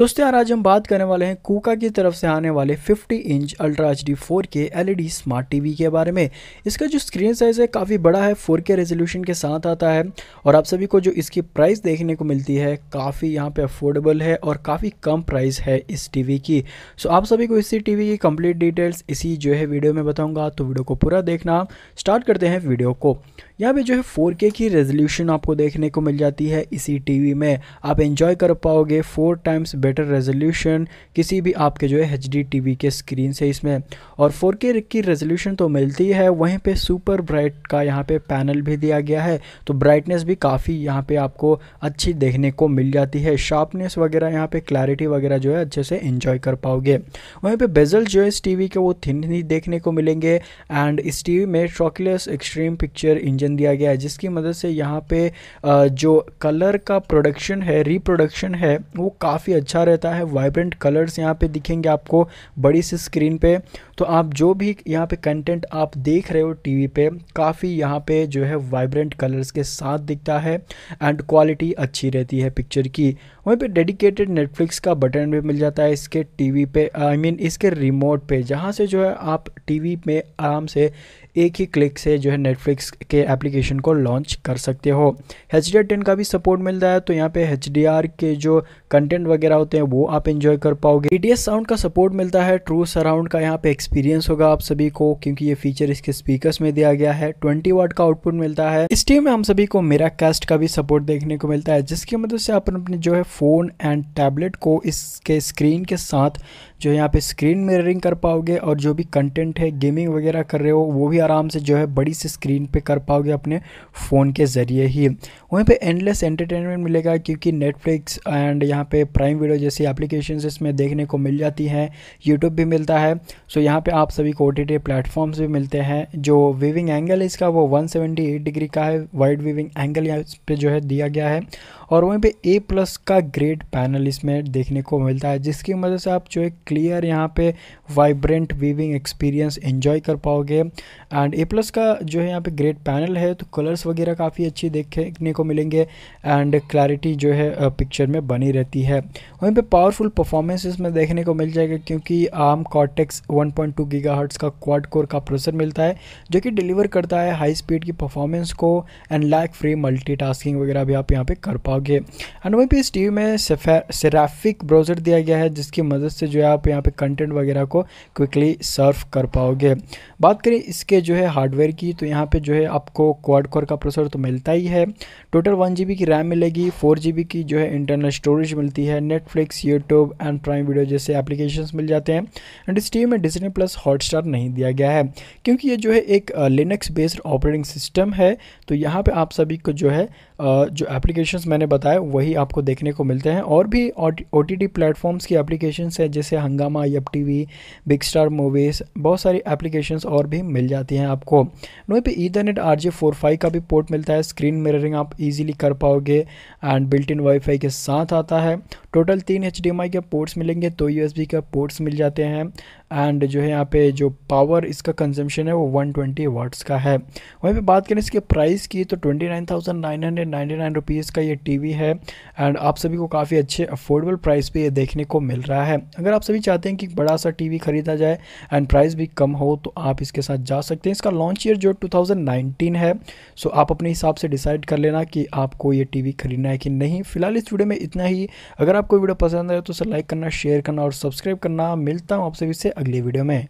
दोस्तों यार आज हम बात करने वाले हैं कोका की तरफ से आने वाले 50 inch ultra H D four K L smart TV के बारे में इसका जो स्क्रीन साइज़ है काफ़ी बड़ा है 4K रेजोल्यूशन के साथ आता है और आप सभी को जो इसकी प्राइस देखने को मिलती है काफ़ी यहाँ पे अफोर्डेबल है और काफ़ी कम प्राइस है इस टीवी की सो आप सभी को इसी टी की कम्प्लीट डिटेल्स इसी जो है वीडियो में बताऊँगा तो वीडियो को पूरा देखना स्टार्ट करते हैं वीडियो को यहाँ पे जो है 4K की रेजोल्यूशन आपको देखने को मिल जाती है इसी टीवी में आप एंजॉय कर पाओगे फोर टाइम्स बेटर रेजोल्यूशन किसी भी आपके जो है एच टीवी के स्क्रीन से इसमें और 4K की रेजोल्यूशन तो मिलती है वहीं पे सुपर ब्राइट का यहाँ पे पैनल भी दिया गया है तो ब्राइटनेस भी काफ़ी यहाँ पे आपको अच्छी देखने को मिल जाती है शार्पनेस वगैरह यहाँ पर क्लैरिटी वगैरह जो है अच्छे से इन्जॉय कर पाओगे वहीं पर बेजल जो है इस टीवी के वो थिन ही देखने को मिलेंगे एंड इस टी में ट्रॉकलेस एक्सट्रीम पिक्चर इंजन ऑप्शन दिया गया है जिसकी मदद से यहाँ पे जो कलर का प्रोडक्शन है रिप्रोडक्शन है वो काफ़ी अच्छा रहता है वाइब्रेंट कलर्स यहाँ पे दिखेंगे आपको बड़ी सी स्क्रीन पे तो आप जो भी यहाँ पे कंटेंट आप देख रहे हो टीवी पे काफ़ी यहाँ पे जो है वाइब्रेंट कलर्स के साथ दिखता है एंड क्वालिटी अच्छी रहती है पिक्चर की वहीं पे डेडिकेटेड नेटफ्लिक्स का बटन भी मिल जाता है इसके टीवी पे आई I मीन mean, इसके रिमोट पे जहाँ से जो है आप टीवी में आराम से एक ही क्लिक से जो है नेटफ्लिक्स के एप्लीकेशन को लॉन्च कर सकते हो एच डी का भी सपोर्ट मिल है तो यहाँ पे एच के जो कंटेंट वगैरह होते हैं वो आप इन्जॉय कर पाओगे डी साउंड का सपोर्ट मिलता है ट्रू सराउंड का यहाँ पे एक्सपीरियंस होगा आप सभी को क्योंकि ये फीचर इसके स्पीकर में दिया गया है ट्वेंटी वाट का आउटपुट मिलता है इस टीम में हम सभी को मेरा कास्ट का भी सपोर्ट देखने को मिलता है जिसकी मदद से आप अपने जो है फ़ोन एंड टैबलेट को इसके स्क्रीन के साथ जो यहाँ पे स्क्रीन मिररिंग कर पाओगे और जो भी कंटेंट है गेमिंग वगैरह कर रहे हो वो भी आराम से जो है बड़ी सी स्क्रीन पे कर पाओगे अपने फ़ोन के ज़रिए ही वहीं पे एंडलेस एंटरटेनमेंट मिलेगा क्योंकि नेटफ्लिक्स एंड यहाँ पे प्राइम वीडियो जैसी एप्लीकेशन इसमें देखने को मिल जाती हैं यूट्यूब भी मिलता है सो यहाँ पर आप सभी को ओ टी भी मिलते हैं जो वीविंग एंगल है इसका वो वन डिग्री का है वाइड वीविंग एंगल यहाँ पर जो है दिया गया है और वहीं पे ए प्लस का ग्रेड पैनल इसमें देखने को मिलता है जिसकी मदद से आप जो है क्लियर यहाँ पे वाइब्रेंट वीविंग एक्सपीरियंस एंजॉय कर पाओगे एंड ए प्लस का जो है यहाँ पे ग्रेट पैनल है तो कलर्स वगैरह काफ़ी अच्छी देखने को मिलेंगे एंड क्लैरिटी जो है पिक्चर में बनी रहती है वहीं पे पावरफुल परफॉर्मेंस इसमें देखने को मिल जाएगा क्योंकि आम कॉटेक्स 1.2 पॉइंट का क्वाड कोर का प्रोसेसर मिलता है जो कि डिलीवर करता है हाई स्पीड की परफॉर्मेंस को एंड लैक फ्री मल्टी वगैरह भी आप यहाँ पर कर पाओगे एंड वहीं पर इस टी में सेराफिक ब्राउज़र दिया गया है जिसकी मदद से जो है आप यहाँ पर कंटेंट वगैरह को क्विकली सर्व कर पाओगे बात करें इसके है जो है हार्डवेयर की तो यहाँ पे जो है आपको क्वाड कोर का प्रोसेसर तो मिलता ही है टोटल वन जी की रैम मिलेगी फोर जी की जो है इंटरनल स्टोरेज मिलती है Netflix YouTube and Prime video जैसे एप्लीकेशन मिल जाते हैं एंड इस में डिजनी प्लस हॉटस्टार नहीं दिया गया है क्योंकि ये जो है एक लिनक्स बेस्ड ऑपरेटिंग सिस्टम है तो यहाँ पर आप सभी को जो है जो एप्लीकेशन मैंने बताया वही आपको देखने को मिलते हैं और भी ओ टी प्लेटफॉर्म्स की एप्लीकेशन है जैसे Hungama Yupp T big star movies बहुत सारी एप्लीकेशन और भी मिल जाती मिलती हैं आपको वहीं पे Ethernet R J four five का भी पोर्ट मिलता है स्क्रीन मिररिंग आप इजीली कर पाओगे एंड बिल्ट इन वाईफाई के साथ आता है टोटल तीन एच के पोर्ट्स मिलेंगे तो यू एस का पोर्ट्स मिल जाते हैं एंड जो है यहाँ पे जो पावर इसका कंजम्पशन है वो 120 ट्वेंटी वाट्स का है वहीं पे बात करें इसके प्राइस की तो 29,999 रुपीस का ये टीवी है एंड आप सभी को काफ़ी अच्छे अफोर्डेबल प्राइस पे ये देखने को मिल रहा है अगर आप सभी चाहते हैं कि बड़ा सा टीवी खरीदा जाए एंड प्राइस भी कम हो तो आप इसके साथ जा सकते हैं इसका लॉन्च ईयर जो टू है सो आप अपने हिसाब से डिसाइड कर लेना कि आपको ये टी खरीदना है कि नहीं फिलहाल इस वीडियो में इतना ही अगर आप आपको वीडियो पसंद आए तो उसे लाइक करना शेयर करना और सब्सक्राइब करना मिलता हूँ आपसे इससे अगले वीडियो में